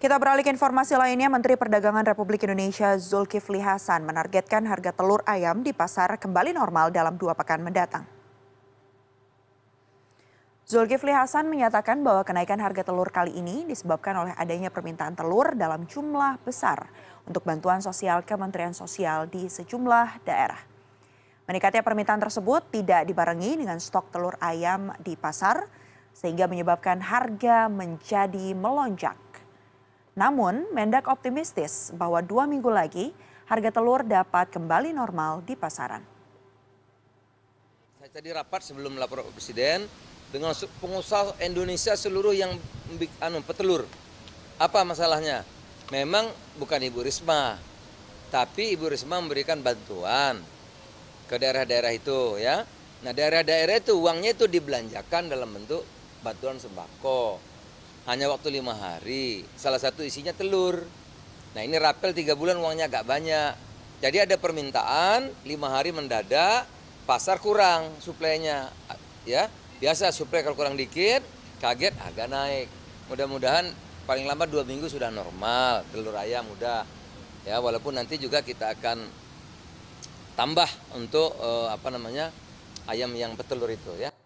Kita beralih ke informasi lainnya, Menteri Perdagangan Republik Indonesia Zulkifli Hasan menargetkan harga telur ayam di pasar kembali normal dalam dua pekan mendatang. Zulkifli Hasan menyatakan bahwa kenaikan harga telur kali ini disebabkan oleh adanya permintaan telur dalam jumlah besar untuk bantuan sosial Kementerian Sosial di sejumlah daerah. Meningkatnya permintaan tersebut tidak dibarengi dengan stok telur ayam di pasar, sehingga menyebabkan harga menjadi melonjak. Namun, Mendak optimistis bahwa dua minggu lagi harga telur dapat kembali normal di pasaran. Saya tadi rapat sebelum lapor Presiden dengan pengusaha Indonesia seluruh yang anu, petelur. Apa masalahnya? Memang bukan Ibu Risma, tapi Ibu Risma memberikan bantuan ke daerah-daerah itu ya. Nah daerah-daerah itu uangnya itu dibelanjakan dalam bentuk bantuan sembako hanya waktu lima hari. Salah satu isinya telur. Nah ini rapel tiga bulan uangnya agak banyak. Jadi ada permintaan lima hari mendadak pasar kurang suplainya ya biasa suplai kalau kurang dikit kaget agak naik mudah-mudahan paling lama dua minggu sudah normal telur ayam udah ya walaupun nanti juga kita akan tambah untuk eh, apa namanya ayam yang petelur itu ya